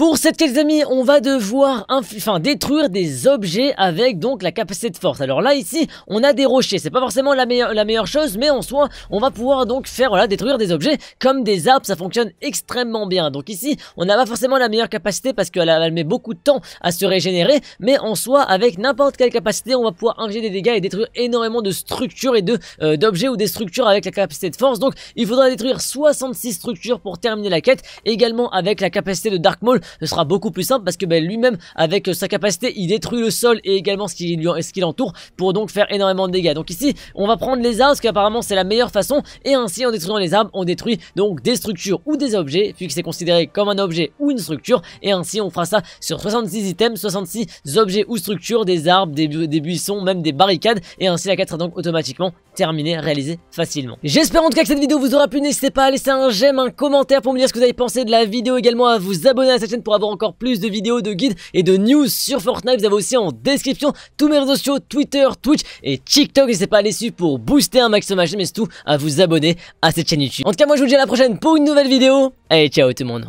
Pour cette quête les amis, on va devoir enfin, détruire des objets avec donc la capacité de force. Alors là, ici, on a des rochers. C'est pas forcément la, meilleure, la meilleure chose, mais en soi, on va pouvoir donc faire, voilà, détruire des objets comme des arbres. Ça fonctionne extrêmement bien. Donc ici, on n'a pas forcément la meilleure capacité parce qu'elle elle met beaucoup de temps à se régénérer. Mais en soi, avec n'importe quelle capacité, on va pouvoir infliger des dégâts et détruire énormément de structures et euh, d'objets de, ou des structures avec la capacité de force. Donc, il faudra détruire 66 structures pour terminer la quête. Également avec la capacité de Dark Maul ce sera beaucoup plus simple parce que ben, lui-même, avec sa capacité, il détruit le sol et également ce qui, lui, ce l'entoure pour donc faire énormément de dégâts. Donc ici, on va prendre les arbres parce qu'apparemment c'est la meilleure façon et ainsi en détruisant les arbres, on détruit donc des structures ou des objets puisque c'est considéré comme un objet ou une structure et ainsi on fera ça sur 66 items, 66 objets ou structures, des arbres, des, buissons, même des barricades et ainsi la 4 sera donc automatiquement terminé, réalisé facilement. J'espère en tout cas que cette vidéo vous aura plu, n'hésitez pas à laisser un j'aime, un commentaire pour me dire ce que vous avez pensé de la vidéo, également à vous abonner à cette chaîne pour avoir encore plus de vidéos, de guides et de news sur Fortnite, vous avez aussi en description tous mes réseaux sociaux, Twitter, Twitch et TikTok, n'hésitez pas à aller suivre pour booster un maximum j'aime mais tout, à vous abonner à cette chaîne YouTube. En tout cas moi je vous dis à la prochaine pour une nouvelle vidéo, allez ciao tout le monde